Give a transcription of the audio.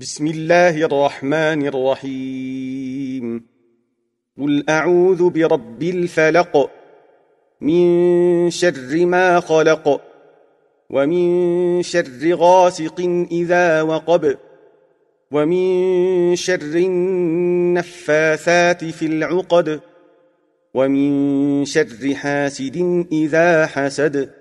بسم الله الرحمن الرحيم قل اعوذ برب الفلق من شر ما خلق ومن شر غاسق اذا وقب ومن شر النفاثات في العقد ومن شر حاسد اذا حسد